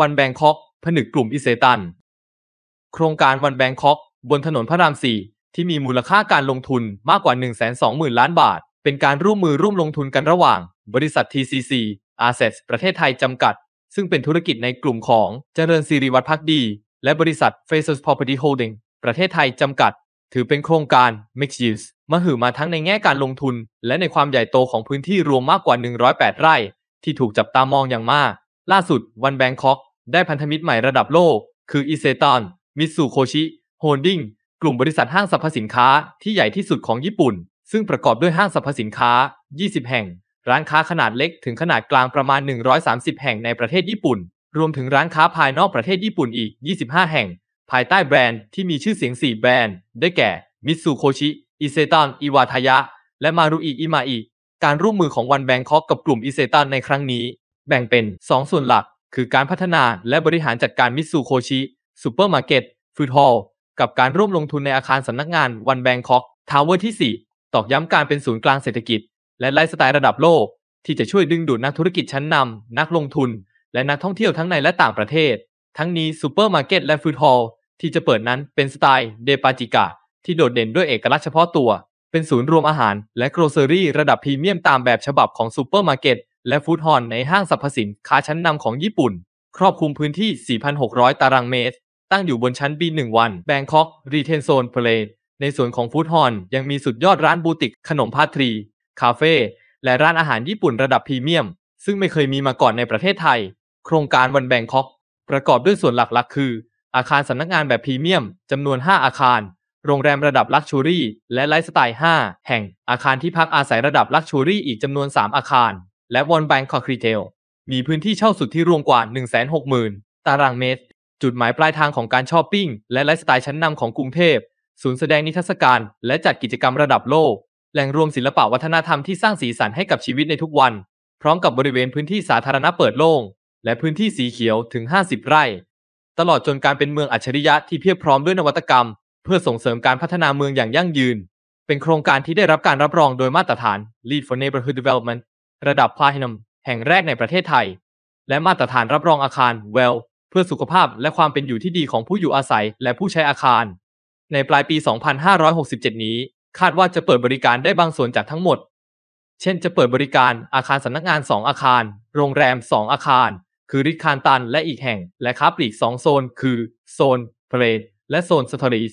วันแบงคอกผนึกกลุ่มอิเซตัน โครงการวันแบงคอกบนถนนพระรามสี่ที่มีมูลค่าการลงทุนมากกว่า 120,000ล้านบาท เป็นการร่วมมือร่วมลงทุนกันระหว่าง บริษัท TCC Assets ประเทศไทยจำกัด ซึ่งเป็นธุรกิจในกลุ่มของ เจริญสิริวัฒน์พักดี และบริษัท f a c e s Property Holding ประเทศไทยจำกัด ถือเป็นโครงการ Mixed Use มหอมาทั้งในแง่การลงทุนและในความใหญ่โตของพื้นที่รวมมากกว่า108ไร่ที่ถูกจับตามองอย่างมากล่าสุด วันแบงคอก ได้พันธมิตรใหม่ระดับโลก คืออิเซตัน มิสูโคชิ โฮลดิ้ง กลุ่มบริษัทห้างสรรพสินค้าที่ใหญ่ที่สุดของญี่ปุ่น ซึ่งประกอบด้วยห้างสรรพสินค้า 20 แห่ง ร้านค้าขนาดเล็กถึงขนาดกลางประมาณ 130 แห่งในประเทศญี่ปุ่น รวมถึงร้านค้าภายนอกประเทศญี่ปุ่นอีก 25 แห่ง ภายใต้แบรนด์ที่มีชื่อเสียง 4 แบรนด์ ได้แก่ มิสูโคชิอิเซตันอิวาทายะ และมารุอิ อิมาอิ การร่วมมือของวันแบงคอกกับกลุ่มอิเซตันในครั้งนี้แบ่งเป็น 2 ส่วนหลัก คือการพัฒนาและบริหารจัดการมิสซูโคชิซูเปอร์มาร์เก็ตฟูดฮอลกับการร่วมลงทุนในอาคารสำนักงานวันแบงคอกทาวเวอร์ที่ 4 ตอกย้ำการเป็นศูนย์กลางเศรษฐกิจ และไลฟ์สไตล์ระดับโลก ที่จะช่วยดึงดูดนักธุรกิจชั้นนำนักลงทุน และนักท่องเที่ยวทั้งในและต่างประเทศ ทั้งนี้ซูเปอร์มาร์เก็ตและฟูดฮอลที่จะเปิดนั้นเป็นสไตล์เดปาจิกะที่โดดเด่นด้วยเอกลักษณ์เฉพาะตัว เป็นศูนย์รวมอาหาร และโกลเซอรี่ ระดับพรีเมียมตามแบบฉบับของซูเปอร์มาร์เก็ตและฟูดฮอนในห้างสรรพสินค้าชั้นนำของญี่ปุ่น ครอบคลุมพื้นที่ 4,600 ตารางเมตร ตั้งอยู่บนชั้น B1 วันแบงคอกรีเทนโซนเพลนในส่วนของฟูดฮอนยังมีสุดยอดร้านบูติกขนมพาทรีคาเฟ่และร้านอาหารญี่ปุ่นระดับพรีเมียม ซึ่งไม่เคยมีมาก่อนในประเทศไทย โครงการวันแบงคอกประกอบด้วยส่วนหลักๆ คือ อาคารสำนักงานแบบพรีเมียมจำนวน 5 อาคาร โรงแรมระดับลักชัวรี่ และไลฟ์สไตล์ 5 แห่งอาคารที่พักอาศัยระดับลักชัวรี่อีกจำนวน 3 อาคารและวอนแบงคอ r รีเ i ลมีพื้นที่เช่าสุดที่รวมกว่า 160,000 ตารางเมตร จุดหมายปลายทางของการช้อปปิ้ง และไลฟ์สไตล์ชั้นนำของกรุงเทพศูนย์แสดงนิทรรศการ และจัดกิจกรรมระดับโลกแหล่งรวมศิลปะวัฒนธรรมที่สร้างสีสันให้กับชีวิตในทุกวัน พร้อมกับบริเวณพื้นที่สาธารณะเปิดโล่งและพื้นที่สีเขียวถึง 50 ไร่ ตลอดจนการเป็นเมืองอัจฉริยะที่เพียบพร้อมด้วยนวัตกรรม เพื่อส่งเสริมการพัฒนาเมืองอย่างยั่งยืน เป็นโครงการที่ได้รับการรับรองโดยมาตรฐาน Lead for Neighborhood Development ระดับพลาทินัมแห่งแรกในประเทศไทย และมาตรฐานรับรองอาคารเวลเพื่อสุขภาพและความเป็นอยู่ที่ดีของผู้อยู่อาศัยและผู้ใช้อาคาร ในปลายปี 2567 นี้คาดว่าจะเปิดบริการได้บางส่วนจากทั้งหมด เช่นจะเปิดบริการอาคารสำนักงาน 2 อาคาร โรงแรม 2 อาคาร คือริคารตันและอีกแห่งและค้าปลีก 2 โซน คือโซนเพลทและโซนสตอรีส